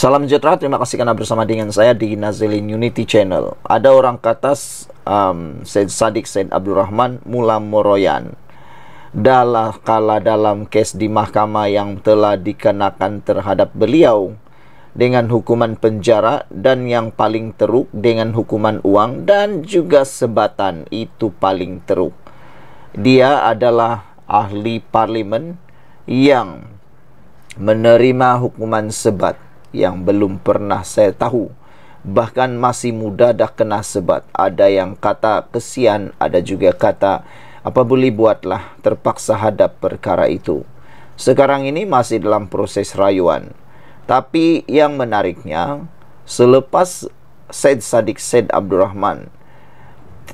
Salam sejahtera, terima kasih karena bersama dengan saya di Nazilin Unity Channel. Ada orang kata um, Said Sadik Said Abdul Rahman mula meroyan. Dalam kala dalam kes di mahkamah yang telah dikenakan terhadap beliau dengan hukuman penjara dan yang paling teruk dengan hukuman uang dan juga sebatan itu paling teruk. Dia adalah ahli parlimen yang menerima hukuman sebat yang belum pernah saya tahu bahkan masih muda dah kena sebat ada yang kata kesian ada juga kata apa boleh buatlah terpaksa hadap perkara itu sekarang ini masih dalam proses rayuan tapi yang menariknya selepas Said Sadiq Said Abdul Rahman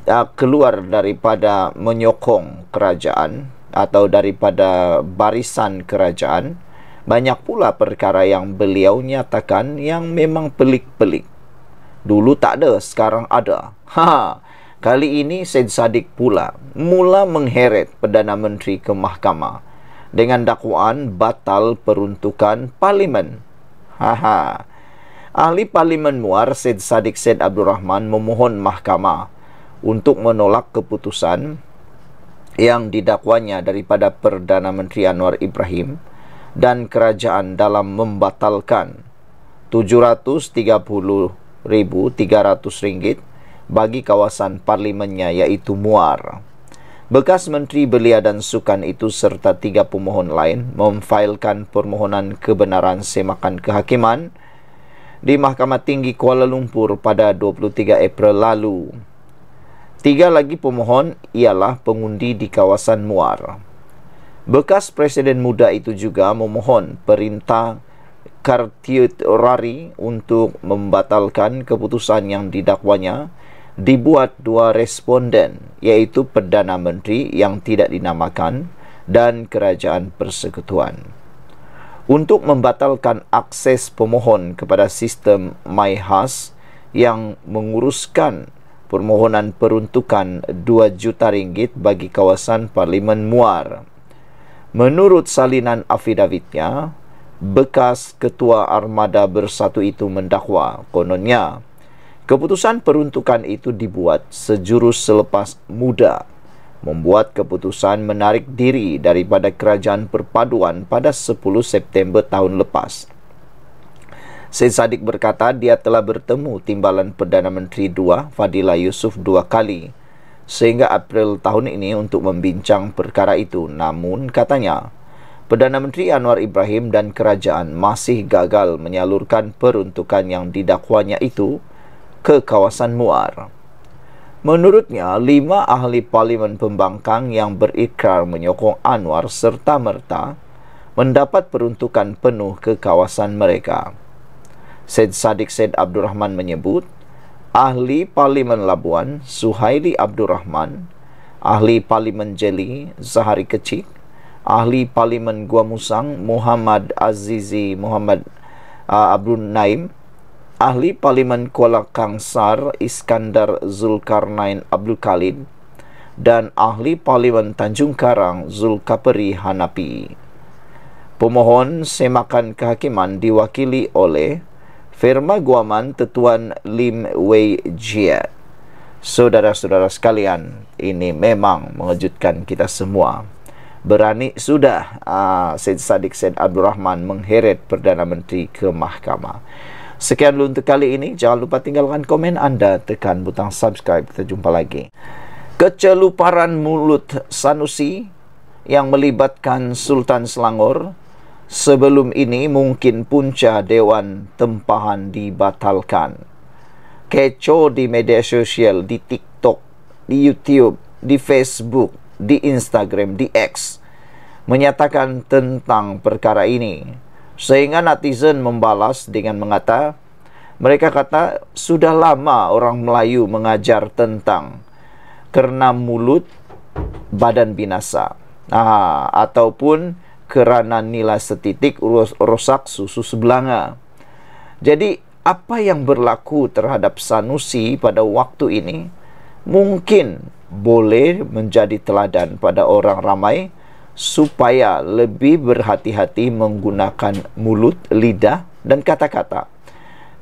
uh, keluar daripada menyokong kerajaan atau daripada barisan kerajaan banyak pula perkara yang beliau nyatakan yang memang pelik-pelik. Dulu tak ada, sekarang ada. Ha. Kali ini Said Sadiq pula mula mengheret Perdana Menteri ke mahkamah dengan dakwaan batal peruntukan parlimen. Ha ha. Ahli Parlimen Muar Said Sadiq Said Abdul Rahman memohon mahkamah untuk menolak keputusan yang didakwanya daripada Perdana Menteri Anwar Ibrahim dan kerajaan dalam membatalkan 730,300 ringgit bagi kawasan parlimennya iaitu Muar. Bekas Menteri Belia dan Sukan itu serta tiga pemohon lain memfailkan permohonan kebenaran semakan kehakiman di Mahkamah Tinggi Kuala Lumpur pada 23 April lalu. Tiga lagi pemohon ialah pengundi di kawasan Muar. Bekas presiden muda itu juga memohon perintah Kartiorari untuk membatalkan keputusan yang didakwanya dibuat dua responden iaitu Perdana Menteri yang tidak dinamakan dan Kerajaan Persekutuan. Untuk membatalkan akses pemohon kepada sistem MyHas yang menguruskan permohonan peruntukan 2 juta ringgit bagi kawasan Parlimen Muar. Menurut salinan afidavitnya, bekas ketua armada bersatu itu mendakwa kononnya. Keputusan peruntukan itu dibuat sejurus selepas muda membuat keputusan menarik diri daripada kerajaan perpaduan pada 10 September tahun lepas. Syed Saddiq berkata dia telah bertemu Timbalan Perdana Menteri II Fadila Yusuf dua kali sehingga April tahun ini untuk membincang perkara itu. Namun katanya, Perdana Menteri Anwar Ibrahim dan kerajaan masih gagal menyalurkan peruntukan yang didakwanya itu ke kawasan Muar. Menurutnya, lima ahli parlimen pembangkang yang berikrar menyokong Anwar serta merta mendapat peruntukan penuh ke kawasan mereka. Said Sadiq Said Abdul Rahman menyebut, Ahli Parlimen Labuan Suhaili Abdul Rahman, Ahli Parlimen Jeli Zahari Kecik, Ahli Parlimen Gua Musang Muhammad Azizi Muhammad uh, Abdul Naim, Ahli Parlimen Kuala Kangsar Iskandar Zulkarnain Abdul Khalid dan Ahli Parlimen Tanjung Karang Zulkapri Hanapi. Pemohon semakan kehakiman diwakili oleh Firma Guaman Tetuan Lim Wei Jia. Saudara-saudara sekalian, ini memang mengejutkan kita semua. Berani sudah uh, Said Sadiq Said Abdul Rahman mengheret Perdana Menteri ke mahkamah. Sekian dulu untuk kali ini. Jangan lupa tinggalkan komen anda, tekan butang subscribe. Kita jumpa lagi. Keceluparan mulut Sanusi yang melibatkan Sultan Selangor sebelum ini mungkin punca dewan tempahan dibatalkan. Kecoh di media sosial, di TikTok, di YouTube, di Facebook, di Instagram, di X menyatakan tentang perkara ini. Sehingga netizen membalas dengan mengata, mereka kata sudah lama orang Melayu mengajar tentang kerana mulut badan binasa. Ah, ataupun kerana nilai setitik rosak susu sebelanga. Jadi, apa yang berlaku terhadap Sanusi pada waktu ini mungkin boleh menjadi teladan pada orang ramai supaya lebih berhati-hati menggunakan mulut, lidah dan kata-kata.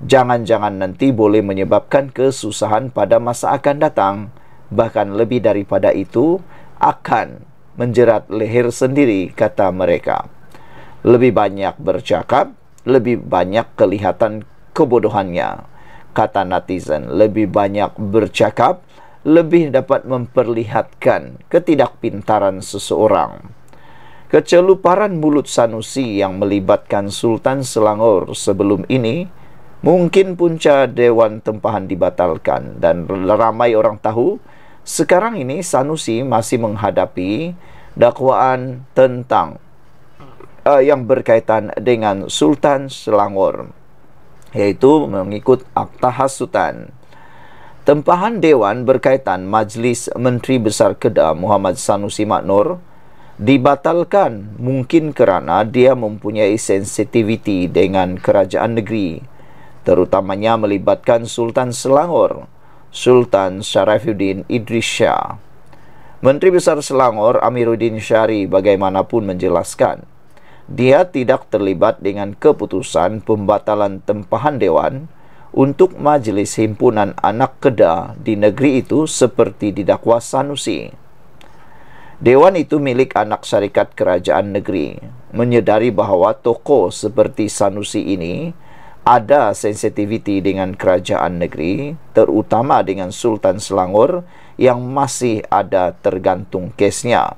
Jangan-jangan nanti boleh menyebabkan kesusahan pada masa akan datang, bahkan lebih daripada itu akan menjerat leher sendiri, kata mereka. Lebih banyak bercakap, lebih banyak kelihatan kebodohannya, kata netizen. Lebih banyak bercakap, lebih dapat memperlihatkan ketidakpintaran seseorang. Keceluparan mulut Sanusi yang melibatkan Sultan Selangor sebelum ini mungkin punca Dewan Tempahan dibatalkan dan ramai orang tahu sekarang ini Sanusi masih menghadapi dakwaan tentang uh, yang berkaitan dengan Sultan Selangor yaitu mengikut akta Sultan, tempahan dewan berkaitan Majlis Menteri Besar Kedah Muhammad Sanusi Maknur dibatalkan mungkin kerana dia mempunyai sensitiviti dengan kerajaan negeri terutamanya melibatkan Sultan Selangor Sultan Sharafuddin Idris Shah. Menteri Besar Selangor Amiruddin Syari bagaimanapun menjelaskan, dia tidak terlibat dengan keputusan pembatalan tempahan Dewan untuk Majlis Himpunan Anak Kedah di negeri itu seperti didakwa Sanusi. Dewan itu milik anak syarikat kerajaan negeri. Menyedari bahawa toko seperti Sanusi ini ada sensitiviti dengan kerajaan negeri terutama dengan Sultan Selangor yang masih ada tergantung kesnya.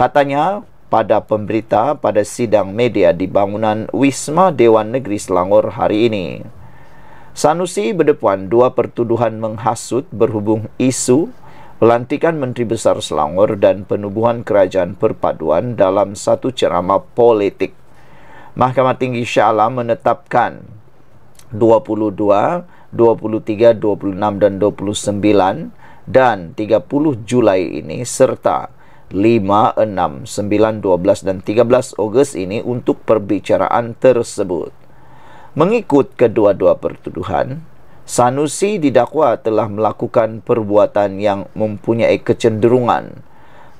Katanya pada pemberita pada sidang media di bangunan Wisma Dewan Negeri Selangor hari ini. Sanusi berdepan dua pertuduhan menghasut berhubung isu pelantikan Menteri Besar Selangor dan penubuhan Kerajaan Perpaduan dalam satu ceramah politik. Mahkamah Tinggi Syah Alam menetapkan 22, 23, 26 dan 29 dan 30 Julai ini serta 5, 6, 9, 12 dan 13 Ogos ini untuk perbicaraan tersebut. Mengikut kedua-dua pertuduhan, Sanusi didakwa telah melakukan perbuatan yang mempunyai kecenderungan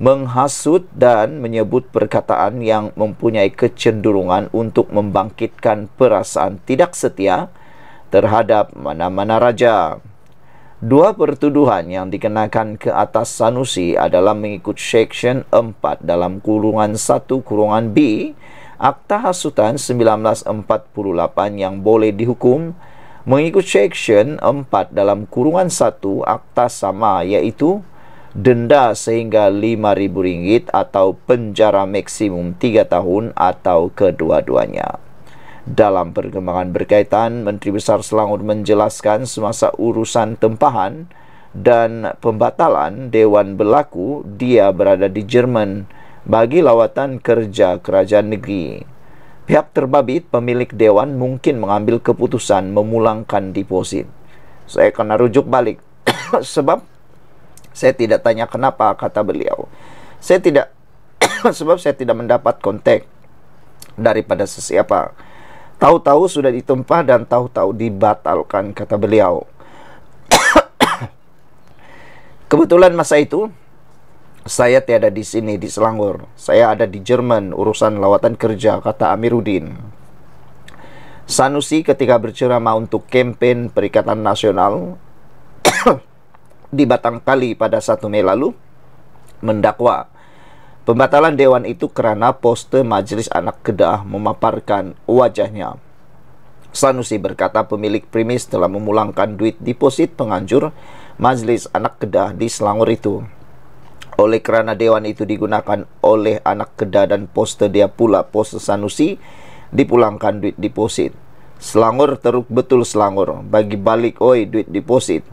menghasut dan menyebut perkataan yang mempunyai kecenderungan untuk membangkitkan perasaan tidak setia terhadap mana-mana raja. Dua pertuduhan yang dikenakan ke atas Sanusi adalah mengikut Section 4 dalam kurungan 1 kurungan B Akta Hasutan 1948 yang boleh dihukum mengikut Section 4 dalam kurungan 1 Akta Sama iaitu denda sehingga rm ringgit atau penjara maksimum 3 tahun atau kedua-duanya. Dalam perkembangan berkaitan, Menteri Besar Selangor menjelaskan semasa urusan tempahan dan pembatalan Dewan berlaku, dia berada di Jerman bagi lawatan kerja kerajaan negeri. Pihak terbabit pemilik Dewan mungkin mengambil keputusan memulangkan deposit. Saya kena rujuk balik sebab Saya tidak tanya kenapa kata beliau. Saya tidak sebab saya tidak mendapat kontak daripada sesiapa. Tahu-tahu sudah ditempa dan tahu-tahu dibatalkan kata beliau. Kebetulan masa itu saya tiada di sini di Selangor. Saya ada di Jerman urusan lawatan kerja kata Amiruddin. Sanusi ketika berceramah untuk kampanye Perikatan Nasional di Batang Kali pada 1 Mei lalu mendakwa pembatalan dewan itu kerana poster Majlis Anak Kedah memaparkan wajahnya. Sanusi berkata pemilik premis telah memulangkan duit deposit penganjur Majlis Anak Kedah di Selangor itu. Oleh kerana dewan itu digunakan oleh anak kedah dan poster dia pula poster Sanusi dipulangkan duit deposit. Selangor teruk betul Selangor bagi balik oi duit deposit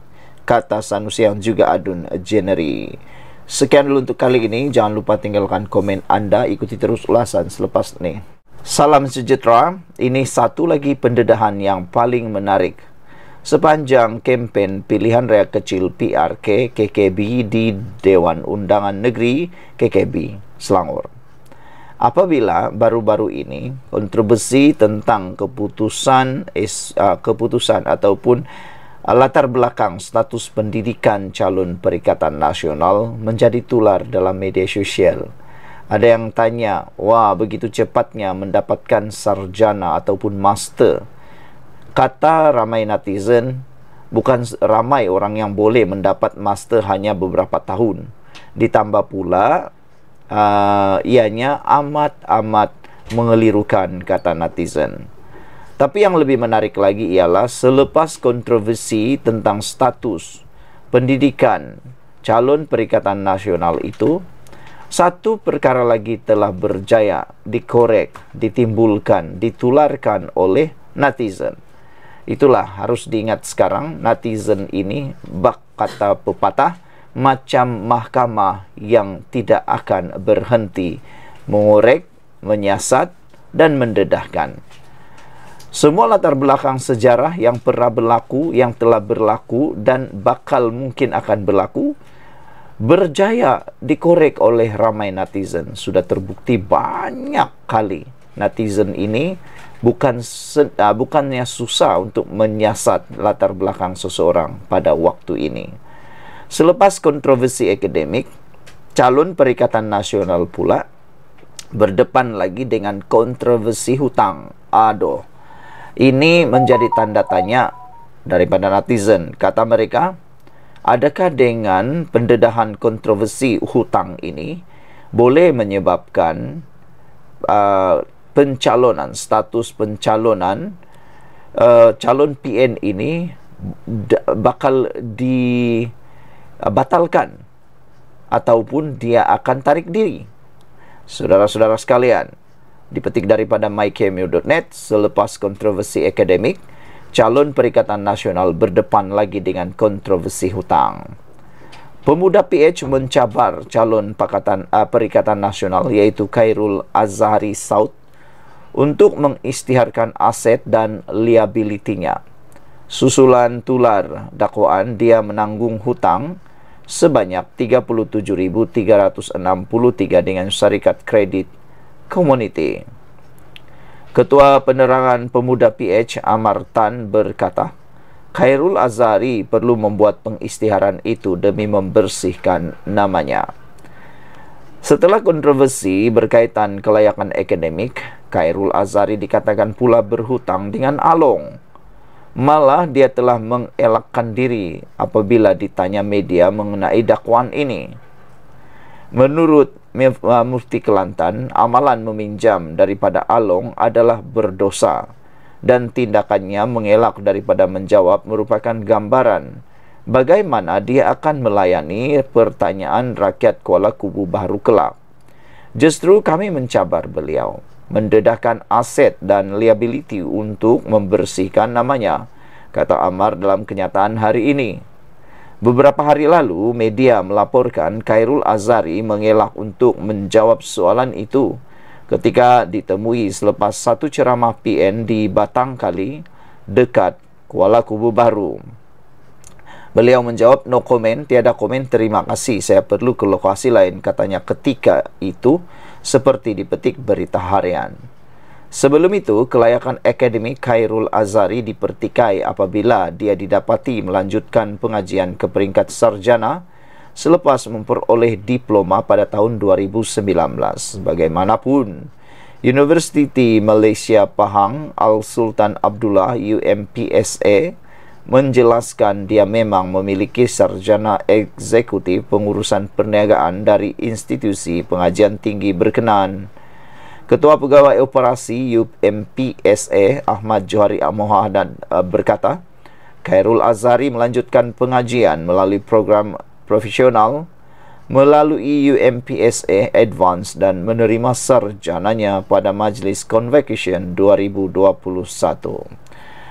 kata Sanusian juga Adun Jeneri. Sekian dulu untuk kali ini. Jangan lupa tinggalkan komen anda. Ikuti terus ulasan selepas ini. Salam sejahtera. Ini satu lagi pendedahan yang paling menarik. Sepanjang kempen pilihan raya kecil PRK KKB di Dewan Undangan Negeri KKB Selangor. Apabila baru-baru ini kontroversi tentang keputusan uh, keputusan ataupun Latar belakang status pendidikan calon perikatan nasional menjadi tular dalam media sosial. Ada yang tanya, wah begitu cepatnya mendapatkan sarjana ataupun master. Kata ramai netizen, bukan ramai orang yang boleh mendapat master hanya beberapa tahun. Ditambah pula, uh, ianya amat-amat mengelirukan kata netizen. Tapi yang lebih menarik lagi ialah selepas kontroversi tentang status pendidikan calon Perikatan Nasional itu, satu perkara lagi telah berjaya dikorek, ditimbulkan, ditularkan oleh netizen. Itulah harus diingat sekarang, netizen ini bak kata pepatah macam mahkamah yang tidak akan berhenti mengorek, menyiasat dan mendedahkan. Semua latar belakang sejarah yang pernah berlaku, yang telah berlaku dan bakal mungkin akan berlaku berjaya dikorek oleh ramai netizen. Sudah terbukti banyak kali netizen ini bukan uh, bukannya susah untuk menyiasat latar belakang seseorang pada waktu ini. Selepas kontroversi akademik, calon Perikatan Nasional pula berdepan lagi dengan kontroversi hutang. Aduh, Ini menjadi tanda tanya daripada netizen. Kata mereka, adakah dengan pendedahan kontroversi hutang ini boleh menyebabkan uh, pencalonan, status pencalonan uh, calon PN ini bakal dibatalkan uh, ataupun dia akan tarik diri? Saudara-saudara sekalian, Dipetik daripada mykemio.net selepas kontroversi akademik, calon Perikatan Nasional berdepan lagi dengan kontroversi hutang. Pemuda PH mencabar calon Pakatan, uh, Perikatan Nasional yaitu Khairul Azhari Saud untuk mengistiharkan aset dan liabilitinya. Susulan tular dakwaan dia menanggung hutang sebanyak 37.363 dengan syarikat kredit Community. Ketua Penerangan Pemuda PH Amar Tan berkata, Khairul Azari perlu membuat pengistiharan itu demi membersihkan namanya. Setelah kontroversi berkaitan kelayakan akademik, Khairul Azari dikatakan pula berhutang dengan Along. Malah dia telah mengelakkan diri apabila ditanya media mengenai dakwaan ini. Menurut Uh, mufti Kelantan, amalan meminjam daripada Along adalah berdosa dan tindakannya mengelak daripada menjawab merupakan gambaran bagaimana dia akan melayani pertanyaan rakyat Kuala Kubu Baru kelak. Justru kami mencabar beliau mendedahkan aset dan liability untuk membersihkan namanya, kata Amar dalam kenyataan hari ini. Beberapa hari lalu, media melaporkan Khairul Azari mengelak untuk menjawab soalan itu. Ketika ditemui selepas satu ceramah PN di Batang Kali dekat Kuala Kubu Baru. Beliau menjawab no comment, tiada komen, terima kasih. Saya perlu ke lokasi lain katanya ketika itu seperti dipetik berita harian. Sebelum itu, kelayakan akademik Khairul Azari dipertikai apabila dia didapati melanjutkan pengajian ke peringkat sarjana selepas memperoleh diploma pada tahun 2019. Bagaimanapun, University Malaysia Pahang Al Sultan Abdullah UMPSA menjelaskan dia memang memiliki sarjana eksekutif pengurusan perniagaan dari institusi pengajian tinggi berkenaan. Ketua Pegawai Operasi UMPSA Ahmad Johari Amohah dan uh, berkata, Khairul Azhari melanjutkan pengajian melalui program profesional melalui UMPSA Advance dan menerima sarjananya pada Majlis Convocation 2021.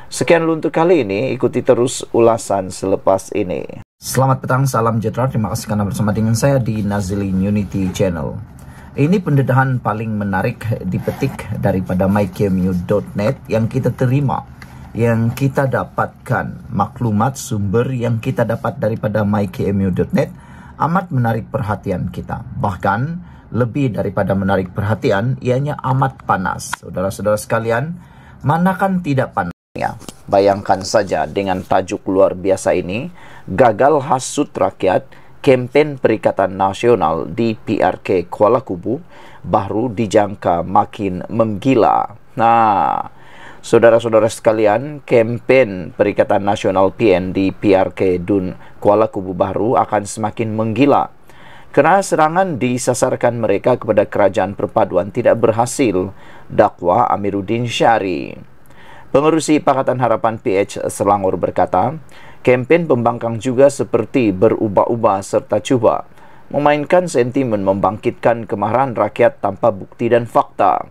Sekian untuk kali ini, ikuti terus ulasan selepas ini. Selamat petang, salam jeda. Terima kasih kerana bersama dengan saya di Nazili Unity Channel. Ini pendedahan paling menarik dipetik daripada mykmu.net yang kita terima, yang kita dapatkan maklumat sumber yang kita dapat daripada mykmu.net amat menarik perhatian kita. Bahkan lebih daripada menarik perhatian, ianya amat panas. Saudara-saudara sekalian, manakan tidak panas? Ya, bayangkan saja dengan tajuk luar biasa ini, gagal hasut rakyat Kempen Perikatan Nasional di DPRK Kuala Kubu baru dijangka makin menggila. Nah, saudara-saudara sekalian, kempen Perikatan Nasional PN di PRK Dun Kuala Kubu baru akan semakin menggila. Kerana serangan disasarkan mereka kepada kerajaan perpaduan tidak berhasil, dakwa Amiruddin Syari. Pengerusi Pakatan Harapan PH Selangor berkata, Kempen pembangkang juga seperti berubah-ubah serta cuba memainkan sentimen membangkitkan kemarahan rakyat tanpa bukti dan fakta.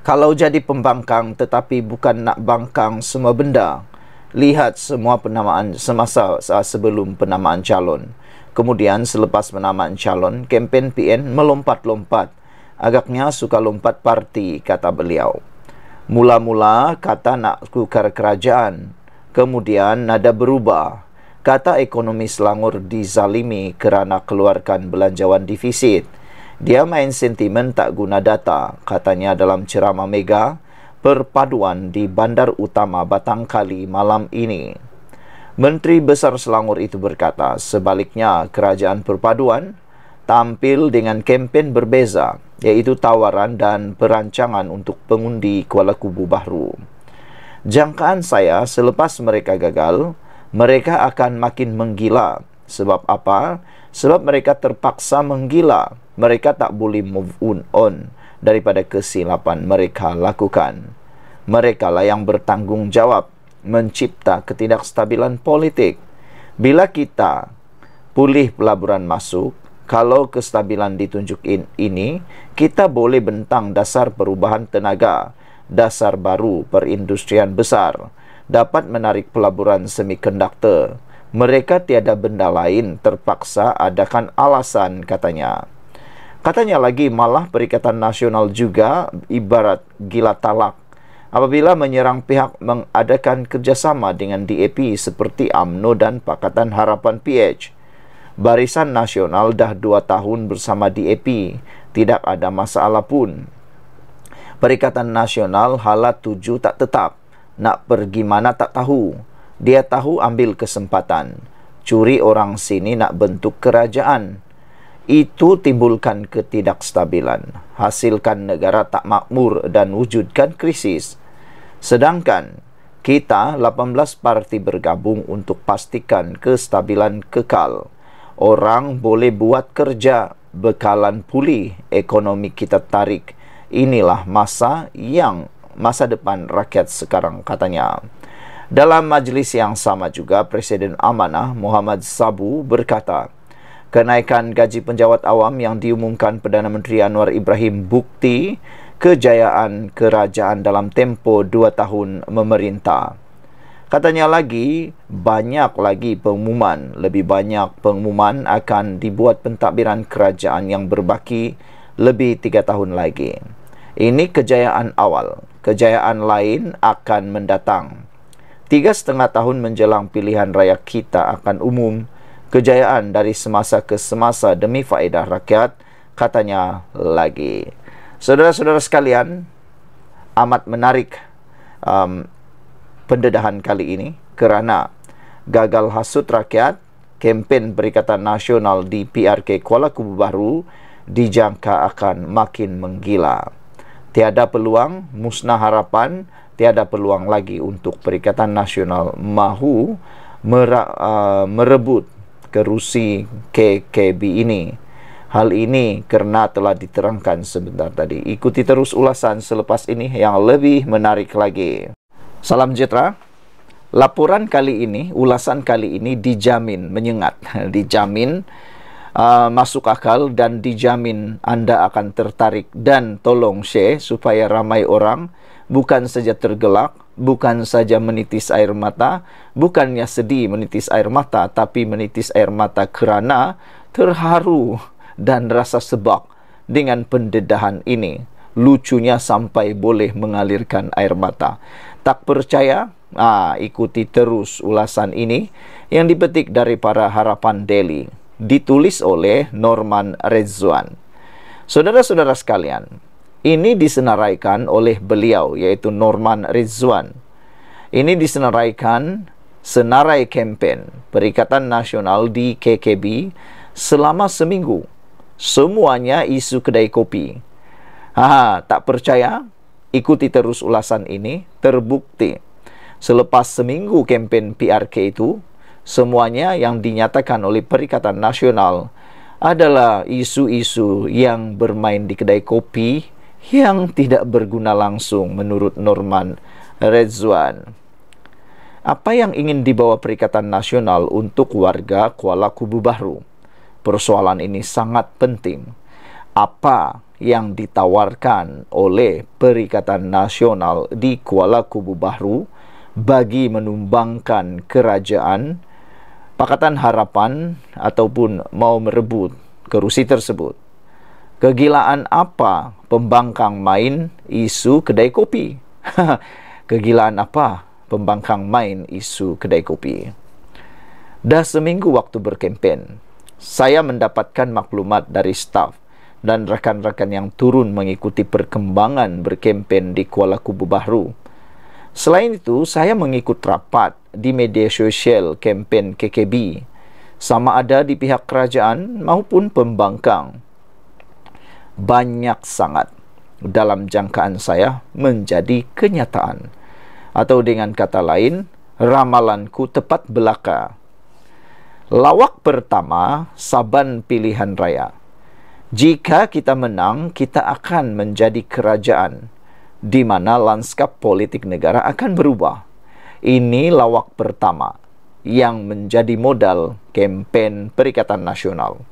Kalau jadi pembangkang tetapi bukan nak bangkang semua benda, lihat semua penamaan semasa sebelum penamaan calon. Kemudian selepas penamaan calon, kempen PN melompat-lompat. Agaknya suka lompat parti, kata beliau. Mula-mula kata nak kukar kerajaan, Kemudian nada berubah. Kata ekonomi Selangor dizalimi kerana keluarkan belanjawan defisit. Dia main sentimen tak guna data, katanya dalam ceramah mega perpaduan di bandar utama Batang Kali malam ini. Menteri Besar Selangor itu berkata, sebaliknya kerajaan perpaduan tampil dengan kempen berbeza, iaitu tawaran dan perancangan untuk pengundi Kuala Kubu Bahru. Jangkaan saya selepas mereka gagal, mereka akan makin menggila. Sebab apa? Sebab mereka terpaksa menggila. Mereka tak boleh move on daripada kesilapan mereka lakukan. Mereka lah yang bertanggungjawab mencipta ketidakstabilan politik. Bila kita pulih pelaburan masuk, kalau kestabilan ditunjukin ini, kita boleh bentang dasar perubahan tenaga dasar baru perindustrian besar dapat menarik pelaburan semikonduktor. Mereka tiada benda lain terpaksa adakan alasan katanya. Katanya lagi malah Perikatan Nasional juga ibarat gila talak apabila menyerang pihak mengadakan kerjasama dengan DAP seperti AMNO dan Pakatan Harapan PH. Barisan Nasional dah dua tahun bersama DAP, tidak ada masalah pun. Perikatan Nasional Hala Tuju tak tetap. Nak pergi mana tak tahu. Dia tahu ambil kesempatan. Curi orang sini nak bentuk kerajaan. Itu timbulkan ketidakstabilan. Hasilkan negara tak makmur dan wujudkan krisis. Sedangkan kita 18 parti bergabung untuk pastikan kestabilan kekal. Orang boleh buat kerja, bekalan pulih, ekonomi kita tarik inilah masa yang masa depan rakyat sekarang katanya. Dalam majlis yang sama juga, Presiden Amanah Muhammad Sabu berkata, kenaikan gaji penjawat awam yang diumumkan Perdana Menteri Anwar Ibrahim bukti kejayaan kerajaan dalam tempo dua tahun memerintah. Katanya lagi, banyak lagi pengumuman, lebih banyak pengumuman akan dibuat pentadbiran kerajaan yang berbaki lebih tiga tahun lagi. Ini kejayaan awal. Kejayaan lain akan mendatang. Tiga setengah tahun menjelang pilihan raya kita akan umum kejayaan dari semasa ke semasa demi faedah rakyat, katanya lagi. Saudara-saudara sekalian, amat menarik um, pendedahan kali ini kerana gagal hasut rakyat, kempen Perikatan Nasional di PRK Kuala Kubu Baru dijangka akan makin menggila. Tiada peluang musnah harapan, tiada peluang lagi untuk Perikatan Nasional mahu mera, uh, merebut kerusi KKB ini. Hal ini kerana telah diterangkan sebentar tadi. Ikuti terus ulasan selepas ini yang lebih menarik lagi. Salam Jitra. Laporan kali ini, ulasan kali ini dijamin menyengat, dijamin Ah, masuk akal dan dijamin anda akan tertarik dan tolong share supaya ramai orang bukan saja tergelak, bukan saja menitis air mata, bukannya sedih menitis air mata tapi menitis air mata kerana terharu dan rasa sebab dengan pendedahan ini. Lucunya sampai boleh mengalirkan air mata. Tak percaya? Ah, ikuti terus ulasan ini yang dipetik dari para harapan Delhi ditulis oleh Norman Rezuan. Saudara-saudara sekalian, ini disenaraikan oleh beliau yaitu Norman Rezuan. Ini disenaraikan senarai kempen Perikatan Nasional di KKB selama seminggu. Semuanya isu kedai kopi. Haha, tak percaya? Ikuti terus ulasan ini, terbukti. Selepas seminggu kempen PRK itu, Semuanya yang dinyatakan oleh Perikatan Nasional adalah isu-isu yang bermain di kedai kopi yang tidak berguna langsung menurut Norman Redzwan. Apa yang ingin dibawa Perikatan Nasional untuk warga Kuala Kubu Baru? Persoalan ini sangat penting. Apa yang ditawarkan oleh Perikatan Nasional di Kuala Kubu Baru bagi menumbangkan kerajaan Pakatan Harapan ataupun mau merebut kerusi tersebut. Kegilaan apa pembangkang main isu kedai kopi? Kegilaan apa pembangkang main isu kedai kopi? Dah seminggu waktu berkempen, saya mendapatkan maklumat dari staf dan rakan-rakan yang turun mengikuti perkembangan berkempen di Kuala Kubu Baru. Selain itu, saya mengikut rapat di media sosial kempen KKB sama ada di pihak kerajaan maupun pembangkang. Banyak sangat dalam jangkaan saya menjadi kenyataan. Atau dengan kata lain, ramalanku tepat belaka. Lawak pertama, Saban pilihan raya. Jika kita menang, kita akan menjadi kerajaan. di mana lanskap politik negara akan berubah. Ini lawak pertama yang menjadi modal kampanye Perikatan Nasional.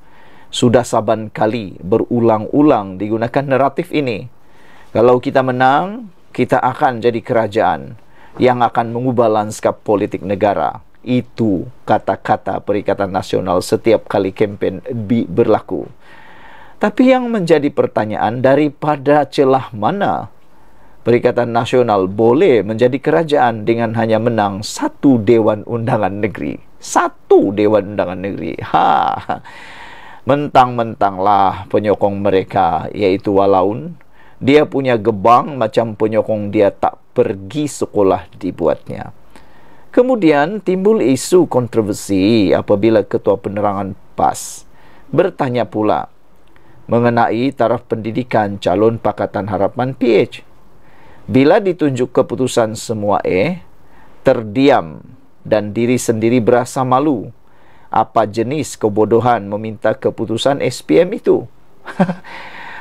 Sudah saban kali berulang-ulang digunakan naratif ini. Kalau kita menang, kita akan jadi kerajaan yang akan mengubah lanskap politik negara. Itu kata-kata Perikatan Nasional setiap kali kampanye berlaku. Tapi yang menjadi pertanyaan daripada celah mana Perikatan Nasional boleh menjadi kerajaan dengan hanya menang satu Dewan Undangan Negeri. Satu Dewan Undangan Negeri. Ha. Mentang-mentanglah penyokong mereka yaitu Walaun. Dia punya gebang macam penyokong dia tak pergi sekolah dibuatnya. Kemudian timbul isu kontroversi apabila Ketua Penerangan PAS bertanya pula mengenai taraf pendidikan calon Pakatan Harapan PH. Bila ditunjuk keputusan semua E, terdiam dan diri sendiri berasa malu. Apa jenis kebodohan meminta keputusan SPM itu?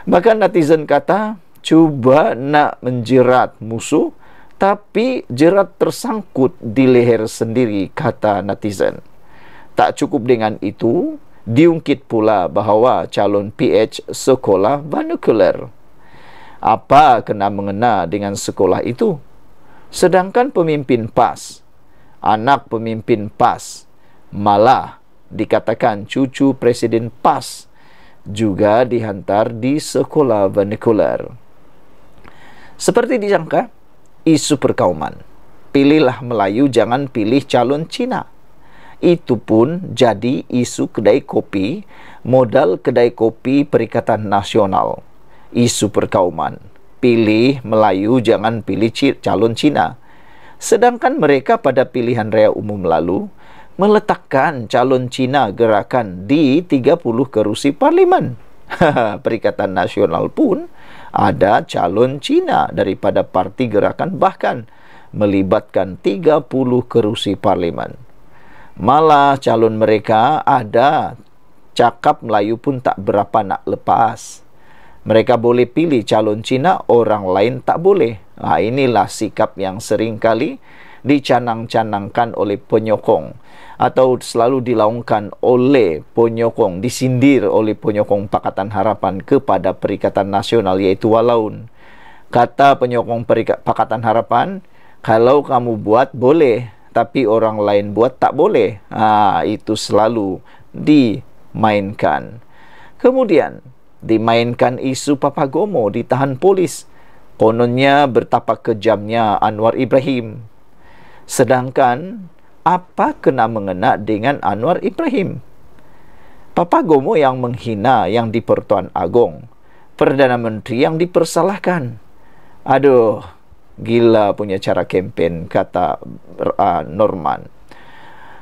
Maka netizen kata, cuba nak menjerat musuh, tapi jerat tersangkut di leher sendiri, kata netizen. Tak cukup dengan itu, diungkit pula bahawa calon PH sekolah vernacular apa kena mengena dengan sekolah itu sedangkan pemimpin PAS anak pemimpin PAS malah dikatakan cucu presiden PAS juga dihantar di sekolah vernikular. seperti dijangka isu perkauman pilihlah Melayu jangan pilih calon Cina itu pun jadi isu kedai kopi modal kedai kopi Perikatan Nasional isu perkauman. Pilih Melayu, jangan pilih calon Cina. Sedangkan mereka pada pilihan raya umum lalu, meletakkan calon Cina gerakan di 30 kerusi parlimen. Perikatan Nasional pun ada calon Cina daripada parti gerakan bahkan melibatkan 30 kerusi parlimen. Malah calon mereka ada cakap Melayu pun tak berapa nak lepas. Mereka boleh pilih calon Cina, orang lain tak boleh. Nah, ha, inilah sikap yang sering kali dicanang-canangkan oleh penyokong atau selalu dilaungkan oleh penyokong, disindir oleh penyokong Pakatan Harapan kepada Perikatan Nasional yaitu Walaun. Kata penyokong Perika Pakatan Harapan, kalau kamu buat boleh, tapi orang lain buat tak boleh. Ah, itu selalu dimainkan. Kemudian, dimainkan isu Papa Gomo ditahan polis. Kononnya bertapa kejamnya Anwar Ibrahim. Sedangkan apa kena mengena dengan Anwar Ibrahim? Papa Gomo yang menghina yang di Pertuan Agong. Perdana Menteri yang dipersalahkan. Aduh, gila punya cara kempen, kata uh, Norman.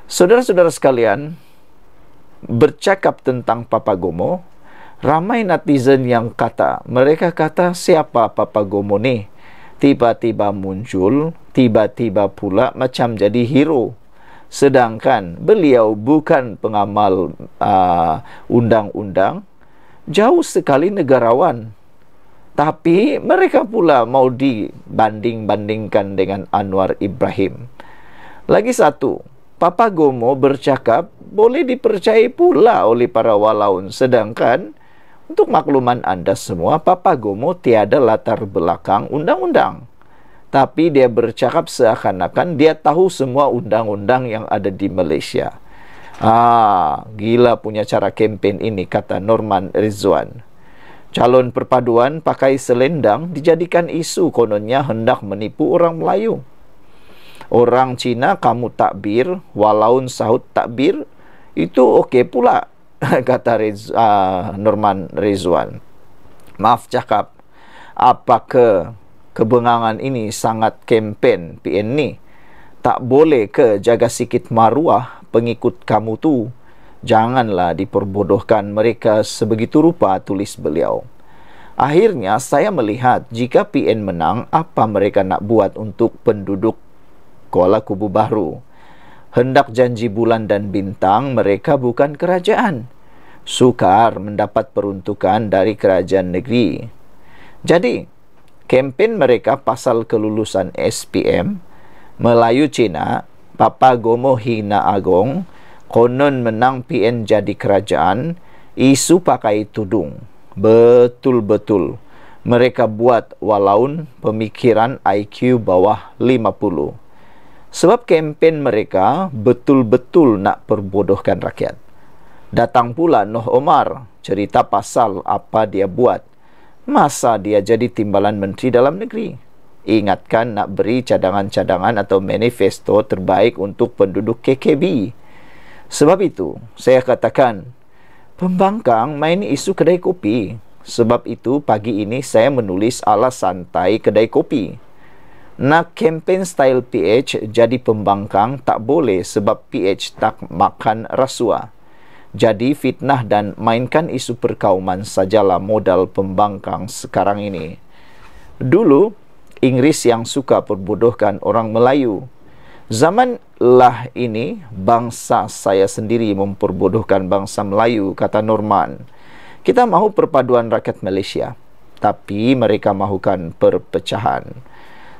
Saudara-saudara sekalian, bercakap tentang Papa Gomo, Ramai netizen yang kata, mereka kata siapa Papa Gomo ni? Tiba-tiba muncul, tiba-tiba pula macam jadi hero. Sedangkan beliau bukan pengamal uh, undang-undang, uh, jauh sekali negarawan. Tapi mereka pula mau dibanding-bandingkan dengan Anwar Ibrahim. Lagi satu, Papa Gomo bercakap boleh dipercayai pula oleh para walaun. Sedangkan, untuk makluman Anda semua, Papa Gomo tiada latar belakang undang-undang. Tapi dia bercakap seakan-akan dia tahu semua undang-undang yang ada di Malaysia. Ah, gila punya cara kempen ini, kata Norman Rizwan. Calon perpaduan pakai selendang dijadikan isu kononnya hendak menipu orang Melayu. Orang Cina kamu takbir, walaun sahut takbir, itu okey pula kata Rez, uh, ah, Norman Rezuan. Maaf cakap, apakah kebengangan ini sangat kempen PN ni? Tak boleh ke jaga sikit maruah pengikut kamu tu? Janganlah diperbodohkan mereka sebegitu rupa tulis beliau. Akhirnya saya melihat jika PN menang apa mereka nak buat untuk penduduk Kuala Kubu Baru hendak janji bulan dan bintang mereka bukan kerajaan. Sukar mendapat peruntukan dari kerajaan negeri. Jadi, kempen mereka pasal kelulusan SPM, Melayu Cina, Papa Gomo Hina Agong, konon menang PN jadi kerajaan, isu pakai tudung. Betul-betul. Mereka buat walaun pemikiran IQ bawah 50 sebab kempen mereka betul-betul nak perbodohkan rakyat. Datang pula Noh Omar cerita pasal apa dia buat masa dia jadi timbalan menteri dalam negeri. Ingatkan nak beri cadangan-cadangan atau manifesto terbaik untuk penduduk KKB. Sebab itu, saya katakan, pembangkang main isu kedai kopi. Sebab itu, pagi ini saya menulis ala santai kedai kopi nak kempen style PH jadi pembangkang tak boleh sebab PH tak makan rasuah. Jadi fitnah dan mainkan isu perkauman sajalah modal pembangkang sekarang ini. Dulu, Inggris yang suka perbodohkan orang Melayu. Zaman lah ini, bangsa saya sendiri memperbodohkan bangsa Melayu, kata Norman. Kita mahu perpaduan rakyat Malaysia, tapi mereka mahukan perpecahan.